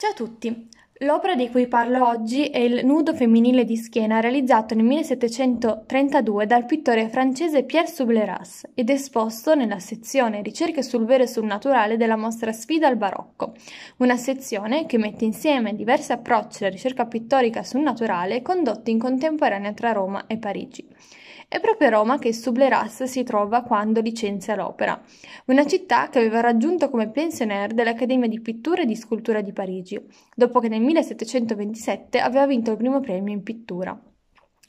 Ciao a tutti! L'opera di cui parlo oggi è il Nudo femminile di schiena realizzato nel 1732 dal pittore francese Pierre Soubleras ed esposto nella sezione Ricerche sul vero e sul naturale della mostra Sfida al barocco, una sezione che mette insieme diversi approcci alla ricerca pittorica sul naturale condotti in contemporanea tra Roma e Parigi. È proprio a Roma che Subleras si trova quando licenzia l'opera, una città che aveva raggiunto come pensionnaire dell'Accademia di Pittura e di Scultura di Parigi, dopo che nel 1727 aveva vinto il primo premio in pittura.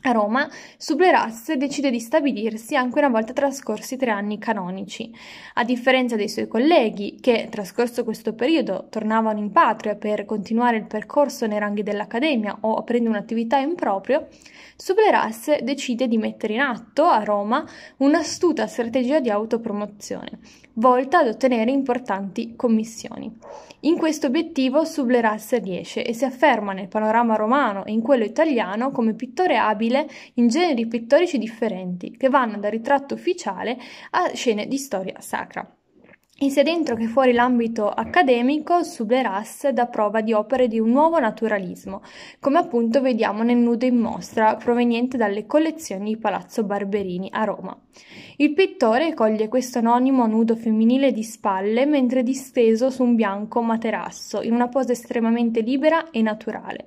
A Roma, Subleras decide di stabilirsi anche una volta trascorsi tre anni canonici. A differenza dei suoi colleghi, che trascorso questo periodo tornavano in patria per continuare il percorso nei ranghi dell'Accademia o aprendo un'attività in proprio, Subleras decide di mettere in atto a Roma un'astuta strategia di autopromozione, volta ad ottenere importanti commissioni. In questo obiettivo Subleras riesce e si afferma nel panorama romano e in quello italiano come pittore abile stabile in generi pittorici differenti, che vanno dal ritratto ufficiale a scene di storia sacra. E sia dentro che fuori l'ambito accademico, Subleras dà prova di opere di un nuovo naturalismo, come appunto vediamo nel nudo in mostra proveniente dalle collezioni di Palazzo Barberini a Roma. Il pittore coglie questo anonimo nudo femminile di spalle mentre disteso su un bianco materasso, in una posa estremamente libera e naturale.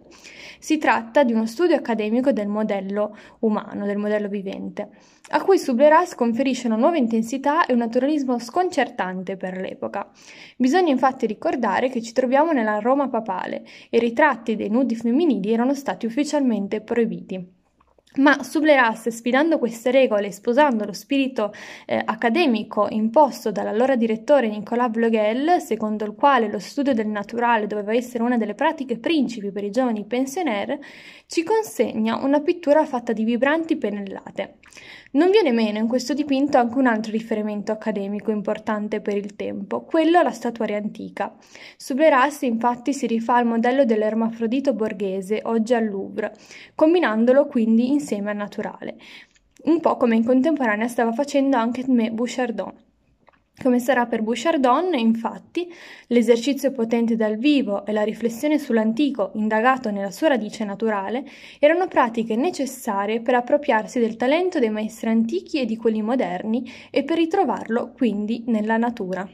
Si tratta di uno studio accademico del modello umano, del modello vivente, a cui Subleras conferisce una nuova intensità e un naturalismo sconcertante per l'epoca. Bisogna infatti ricordare che ci troviamo nella Roma papale e i ritratti dei nudi femminili erano stati ufficialmente proibiti ma Sublerasse, sfidando queste regole e sposando lo spirito eh, accademico imposto dall'allora direttore Nicolas Vlogel, secondo il quale lo studio del naturale doveva essere una delle pratiche principi per i giovani pensionnaire, ci consegna una pittura fatta di vibranti pennellate. Non viene meno in questo dipinto anche un altro riferimento accademico importante per il tempo, quello alla statuaria antica. Sublerasse infatti si rifà al modello dell'ermafrodito borghese, oggi al Louvre, combinandolo quindi in insieme al naturale, un po' come in contemporanea stava facendo anche me Bouchardon. Come sarà per Bouchardon, infatti, l'esercizio potente dal vivo e la riflessione sull'antico indagato nella sua radice naturale erano pratiche necessarie per appropriarsi del talento dei maestri antichi e di quelli moderni e per ritrovarlo quindi nella natura.